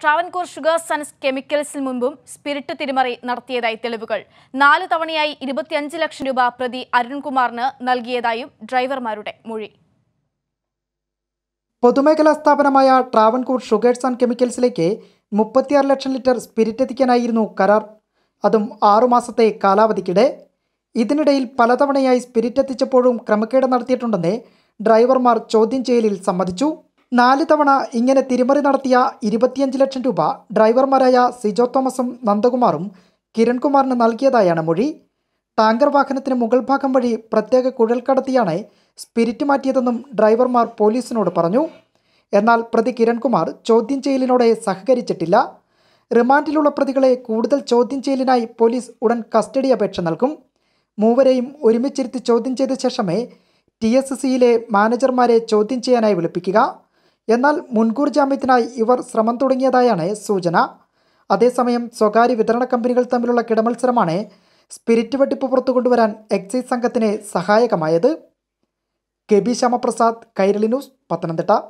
Travancore sugars and കെമിക്കൽസിന് മുമ്പും spirit തിരിമറി നടത്തിയതായി തെളിവുകൾ നാല് തവണയായി ഇരുപത്തിയഞ്ച് ലക്ഷം രൂപ പ്രതി അരുൺകുമാറിന് നൽകിയതായും ഡ്രൈവർമാരുടെ മൊഴി പൊതുമേഖലാ സ്ഥാപനമായ ട്രാവൻകൂർ ഷുഗേഴ്സ് ആൻഡ് കെമിക്കൽസിലേക്ക് മുപ്പത്തിയാറ് ലക്ഷം ലിറ്റർ സ്പിരിറ്റ് എത്തിക്കാനായിരുന്നു കരാർ അതും ആറുമാസത്തെ കാലാവധിക്കിടെ ഇതിനിടയിൽ പലതവണയായി സ്പിരിറ്റ് എത്തിച്ചപ്പോഴും ക്രമക്കേട് നടത്തിയിട്ടുണ്ടെന്ന് ഡ്രൈവർമാർ ചോദ്യം ചെയ്യലിൽ സമ്മതിച്ചു നാല് തവണ ഇങ്ങനെ തിരിമറി നടത്തിയ ഇരുപത്തിയഞ്ച് ലക്ഷം രൂപ ഡ്രൈവർമാരായ സിജോ തോമസും നന്ദകുമാറും കിരൺകുമാറിന് നൽകിയതായാണ് മൊഴി ടാങ്കർ വാഹനത്തിന് മുകൾ ഭാഗം വഴി പ്രത്യേക കുഴൽ കടത്തിയാണ് സ്പിരിറ്റ് മാറ്റിയതെന്നും ഡ്രൈവർമാർ പോലീസിനോട് പറഞ്ഞു എന്നാൽ പ്രതി കിരൺകുമാർ ചോദ്യം ചെയ്യലിനോടെ സഹകരിച്ചിട്ടില്ല റിമാൻഡിലുള്ള പ്രതികളെ കൂടുതൽ ചോദ്യം ചെയ്യലിനായി പോലീസ് ഉടൻ കസ്റ്റഡി അപേക്ഷ നൽകും മൂവരെയും ഒരുമിച്ചിരുത്തി ചോദ്യം ചെയ്ത ശേഷമേ ടി എസ് സിയിലെ മാനേജർമാരെ ചോദ്യം ചെയ്യാനായി വിളിപ്പിക്കുക എന്നാൽ മുൻകൂർ ജാമ്യത്തിനായി ഇവർ ശ്രമം തുടങ്ങിയതായാണ് സൂചന അതേസമയം സ്വകാര്യ വിതരണ കമ്പനികൾ തമ്മിലുള്ള കിടമത്സരമാണ് സ്പിരിറ്റ് വെട്ടിപ്പ് പുറത്തു കൊണ്ടുവരാൻ എക്സൈസ് സംഘത്തിന് സഹായകമായത് K B Shyamaprasad Kairali news Pathanamthitta